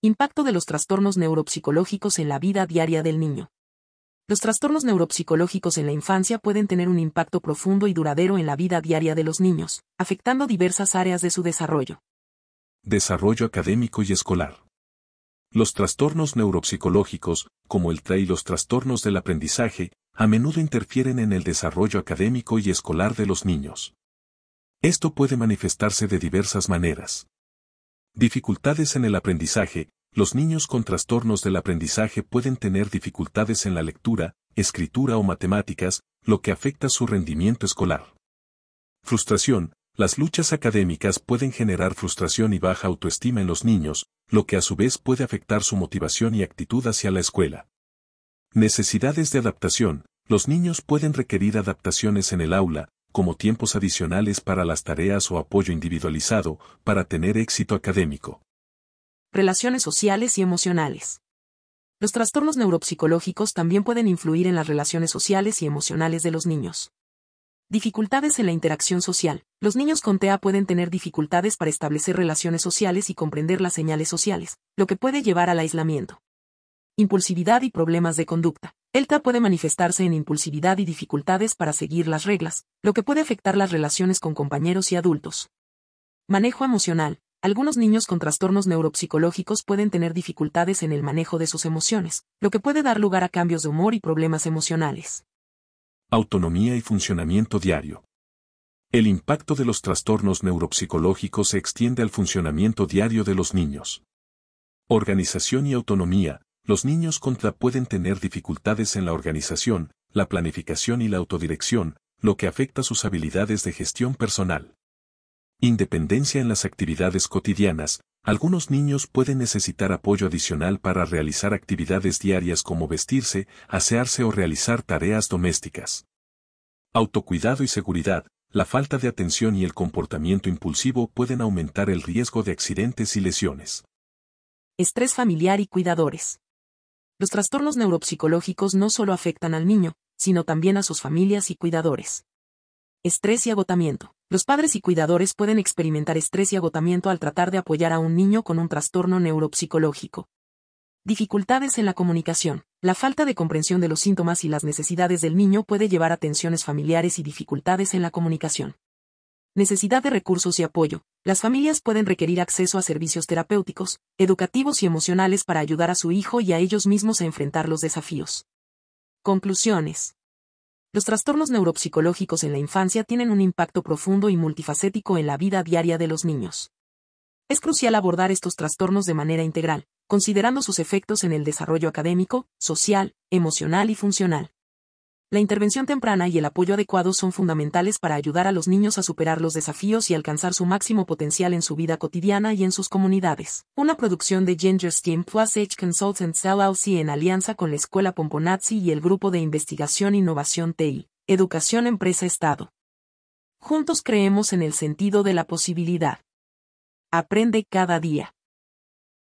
Impacto de los trastornos neuropsicológicos en la vida diaria del niño. Los trastornos neuropsicológicos en la infancia pueden tener un impacto profundo y duradero en la vida diaria de los niños, afectando diversas áreas de su desarrollo. Desarrollo académico y escolar. Los trastornos neuropsicológicos, como el TRA y los trastornos del aprendizaje, a menudo interfieren en el desarrollo académico y escolar de los niños. Esto puede manifestarse de diversas maneras. Dificultades en el aprendizaje. Los niños con trastornos del aprendizaje pueden tener dificultades en la lectura, escritura o matemáticas, lo que afecta su rendimiento escolar. Frustración. Las luchas académicas pueden generar frustración y baja autoestima en los niños, lo que a su vez puede afectar su motivación y actitud hacia la escuela. Necesidades de adaptación. Los niños pueden requerir adaptaciones en el aula, como tiempos adicionales para las tareas o apoyo individualizado, para tener éxito académico. Relaciones sociales y emocionales. Los trastornos neuropsicológicos también pueden influir en las relaciones sociales y emocionales de los niños. Dificultades en la interacción social. Los niños con TEA pueden tener dificultades para establecer relaciones sociales y comprender las señales sociales, lo que puede llevar al aislamiento. Impulsividad y problemas de conducta. ELTA puede manifestarse en impulsividad y dificultades para seguir las reglas, lo que puede afectar las relaciones con compañeros y adultos. Manejo emocional. Algunos niños con trastornos neuropsicológicos pueden tener dificultades en el manejo de sus emociones, lo que puede dar lugar a cambios de humor y problemas emocionales. Autonomía y funcionamiento diario. El impacto de los trastornos neuropsicológicos se extiende al funcionamiento diario de los niños. Organización y autonomía, los niños contra pueden tener dificultades en la organización, la planificación y la autodirección, lo que afecta sus habilidades de gestión personal. Independencia en las actividades cotidianas, algunos niños pueden necesitar apoyo adicional para realizar actividades diarias como vestirse, asearse o realizar tareas domésticas. Autocuidado y seguridad, la falta de atención y el comportamiento impulsivo pueden aumentar el riesgo de accidentes y lesiones. Estrés familiar y cuidadores. Los trastornos neuropsicológicos no solo afectan al niño, sino también a sus familias y cuidadores. Estrés y agotamiento. Los padres y cuidadores pueden experimentar estrés y agotamiento al tratar de apoyar a un niño con un trastorno neuropsicológico. Dificultades en la comunicación. La falta de comprensión de los síntomas y las necesidades del niño puede llevar a tensiones familiares y dificultades en la comunicación necesidad de recursos y apoyo, las familias pueden requerir acceso a servicios terapéuticos, educativos y emocionales para ayudar a su hijo y a ellos mismos a enfrentar los desafíos. Conclusiones. Los trastornos neuropsicológicos en la infancia tienen un impacto profundo y multifacético en la vida diaria de los niños. Es crucial abordar estos trastornos de manera integral, considerando sus efectos en el desarrollo académico, social, emocional y funcional. La intervención temprana y el apoyo adecuado son fundamentales para ayudar a los niños a superar los desafíos y alcanzar su máximo potencial en su vida cotidiana y en sus comunidades. Una producción de Ginger Steam Plus H Consultants LLC en alianza con la Escuela Pomponazzi y el Grupo de Investigación e Innovación TI, Educación Empresa Estado. Juntos creemos en el sentido de la posibilidad. Aprende cada día.